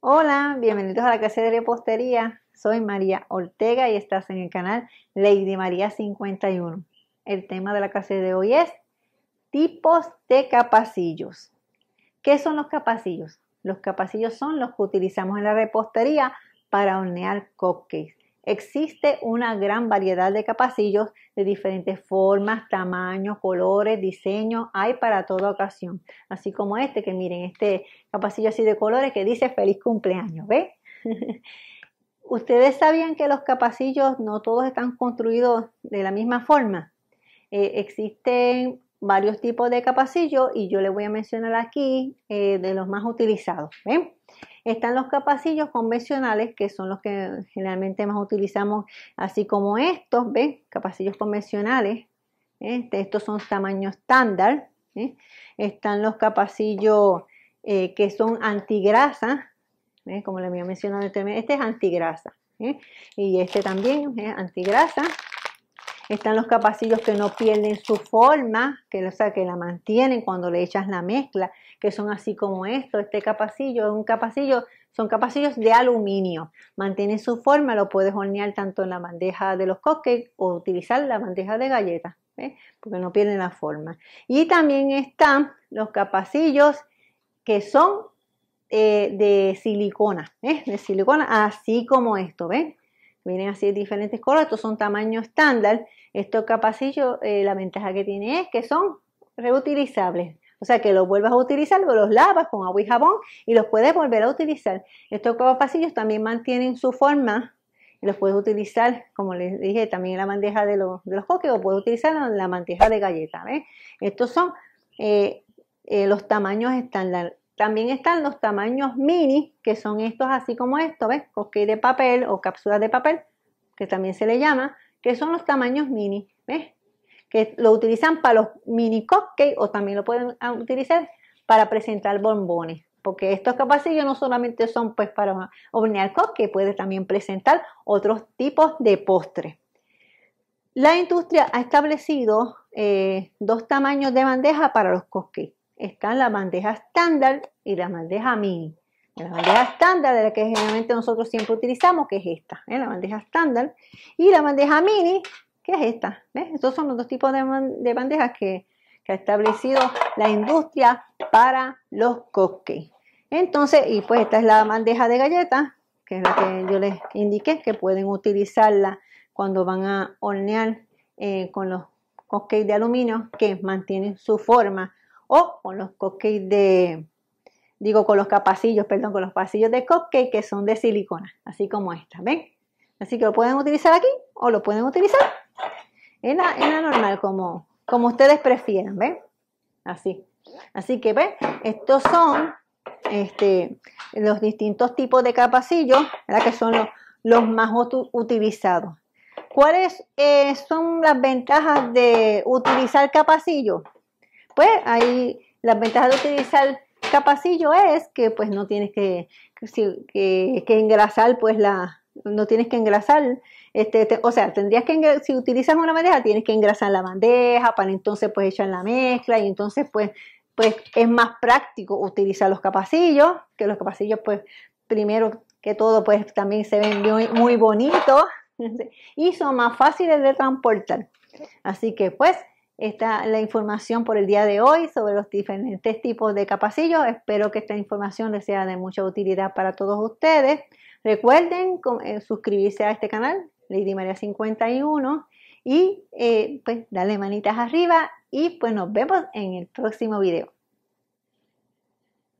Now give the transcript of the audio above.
Hola, bienvenidos a la clase de repostería. Soy María Ortega y estás en el canal Lady María 51. El tema de la clase de hoy es tipos de capacillos. ¿Qué son los capacillos? Los capacillos son los que utilizamos en la repostería para hornear cupcakes. Existe una gran variedad de capacillos de diferentes formas, tamaños, colores, diseños, hay para toda ocasión. Así como este, que miren, este capacillo así de colores que dice feliz cumpleaños, ¿ve? Ustedes sabían que los capacillos no todos están construidos de la misma forma. Eh, existen varios tipos de capacillos y yo les voy a mencionar aquí eh, de los más utilizados. ¿ven? Están los capacillos convencionales, que son los que generalmente más utilizamos, así como estos, ¿ven? Capacillos convencionales. Este, estos son tamaño estándar. ¿eh? Están los capacillos eh, que son antigrasa, ¿eh? como les había mencionado Este es antigrasa. Y este también es antigrasa. Están los capacillos que no pierden su forma, que, o sea, que la mantienen cuando le echas la mezcla, que son así como esto. Este capacillo es un capacillo, son capacillos de aluminio. Mantienen su forma, lo puedes hornear tanto en la bandeja de los coques o utilizar la bandeja de galletas, porque no pierden la forma. Y también están los capacillos que son eh, de silicona, ¿eh? de silicona, así como esto, ¿ven? Vienen así de diferentes colores, estos son tamaño estándar. Estos capacillos, eh, la ventaja que tiene es que son reutilizables. O sea, que los vuelvas a utilizar, los lavas con agua y jabón y los puedes volver a utilizar. Estos capacillos también mantienen su forma y los puedes utilizar, como les dije, también en la bandeja de los, coques o puedes utilizar en la bandeja de galletas. Estos son eh, eh, los tamaños estándar. También están los tamaños mini, que son estos así como estos, ¿ves? coque de papel o cápsulas de papel, que también se le llama, que son los tamaños mini, ¿ves? Que lo utilizan para los mini cupcakes o también lo pueden ah, utilizar para presentar bombones. Porque estos capacillos no solamente son pues para hornear cupcakes, puede también presentar otros tipos de postres. La industria ha establecido eh, dos tamaños de bandeja para los cupcakes están la bandeja estándar y la bandeja mini. La bandeja estándar es la que generalmente nosotros siempre utilizamos, que es esta, ¿eh? la bandeja estándar. Y la bandeja mini, que es esta. Estos son los dos tipos de, bandejas que, ha establecido la industria para los cupcakes. Entonces, y pues esta es la bandeja de galletas, que es la que yo les indiqué, que pueden utilizarla cuando van a hornear eh, con los cupcakes de aluminio que mantienen su forma o con los cupcakes de, digo, con los capacillos, perdón, con los pasillos de cupcake que son de silicona, así como esta, ¿ven? Así que lo pueden utilizar aquí o lo pueden utilizar en la, normal, como, como ustedes prefieran, ¿ven? Así. Así que, ¿ven? Estos son este, los distintos tipos de capacillos, ¿verdad? Que son los, más utilizados. ¿Cuáles eh, son las ventajas de utilizar capacillos? pues ahí la ventaja de utilizar capacillo es que pues no tienes que, que, engrasar pues la, no tienes que engrasar, este, o sea, tendrías que, si utilizas una bandeja, tienes que engrasar la bandeja para entonces pues echar la mezcla y entonces pues, pues es más práctico utilizar los capacillos, que los capacillos pues primero que todo pues también se ven muy bonitos y son más fáciles de transportar. Así que pues esta, la información por el día de hoy sobre los diferentes tipos de capacillos. Espero que esta información les sea de mucha utilidad para todos ustedes. Recuerden eh, suscribirse a este canal, Lady María 51, y eh, pues darle manitas arriba y pues nos vemos en el próximo video.